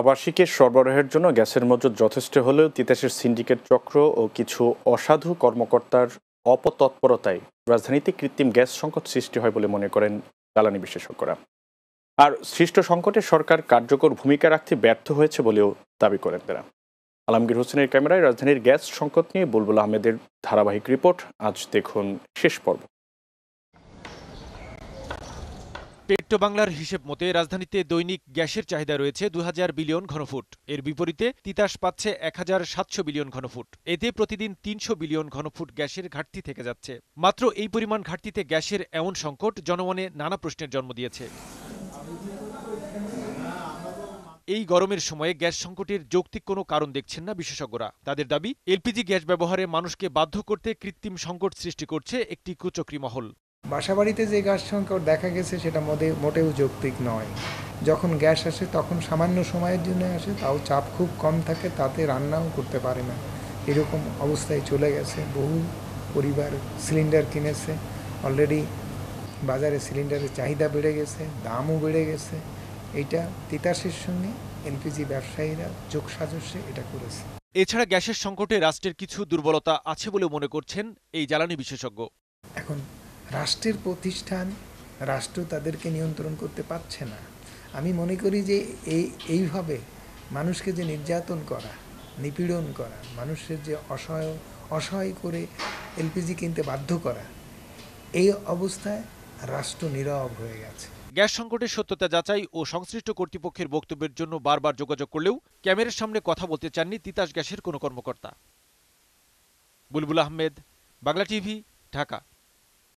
আবাসিকের সরবরাহের জন্য গ্যাসের মজুদ যথেষ্ট হলেও তিতাসের সিন্ডিকেট চক্র ও কিছু অসাধু কর্মকর্তার অপতৎপরতায় রাজধানীতে কৃত্রিম গ্যাস সংকট সৃষ্টি হয় বলে মনে করেন জ্বালানি বিশেষজ্ঞরা আর সৃষ্ট সংকটে সরকার কার্যকর ভূমিকা রাখতে ব্যর্থ হয়েছে বলেও দাবি করেন তারা আলমগীর হোসেনের ক্যামেরায় রাজধানীর গ্যাস সংকট নিয়ে বুলবুল আহমেদের ধারাবাহিক রিপোর্ট আজ দেখুন শেষ পর্ব পেট্রোবাংলার হিসেব মতে রাজধানীতে দৈনিক গ্যাসের চাহিদা রয়েছে দু বিলিয়ন ঘনফুট এর বিপরীতে তিতাস পাচ্ছে এক সাতশো বিলিয়ন ঘনফুট এতে প্রতিদিন তিনশো বিলিয়ন ঘনফুট গ্যাসের ঘাটতি থেকে যাচ্ছে মাত্র এই পরিমাণ ঘাটতিতে গ্যাসের এমন সংকট জনমনে নানা প্রশ্নের জন্ম দিয়েছে এই গরমের সময়ে গ্যাস সংকটের যৌক্তিক কোনো কারণ দেখছেন না বিশেষজ্ঞরা তাদের দাবি এলপিজি গ্যাস ব্যবহারে মানুষকে বাধ্য করতে কৃত্রিম সংকট সৃষ্টি করছে একটি কুচক্রী মহল বাসাবাড়িতে যে গ্যাস সংকট দেখা গেছে সেটা মোদে মোটেও যৌক্তিক নয় যখন গ্যাস আসে তখন সামান্য সময়ের জন্য আসে তাও চাপ খুব কম থাকে তাতে রান্নাও করতে পারে না এরকম অবস্থায় চলে গেছে বহু পরিবার সিলিন্ডার কিনেছে অলরেডি বাজারে সিলিন্ডারের চাহিদা বেড়ে গেছে দামও বেড়ে গেছে এটা তিতাসের সঙ্গে এলপিজি ব্যবসায়ীরা যোগসাজসে এটা করেছে এছাড়া গ্যাসের সংকটে রাষ্ট্রের কিছু দুর্বলতা আছে বলে মনে করছেন এই জ্বালানি বিশেষজ্ঞ এখন রাষ্ট্রের প্রতিষ্ঠান রাষ্ট্র তাদেরকে নিয়ন্ত্রণ করতে পারছে না আমি মনে করি যে এই এইভাবে মানুষকে যে নির্যাতন করা নিপীড়ন করা মানুষের যে অসহায় অসহায় করে এলপিজি কিনতে বাধ্য করা এই অবস্থায় রাষ্ট্র নীরব হয়ে গেছে গ্যাস সংকটের সত্যতা যাচাই ও সংশ্লিষ্ট কর্তৃপক্ষের বক্তব্যের জন্য বারবার যোগাযোগ করলেও ক্যামেরার সামনে কথা বলতে চাননি তিতাস গ্যাসের কোনো কর্মকর্তা বুলবুল আহমেদ বাংলা টিভি ঢাকা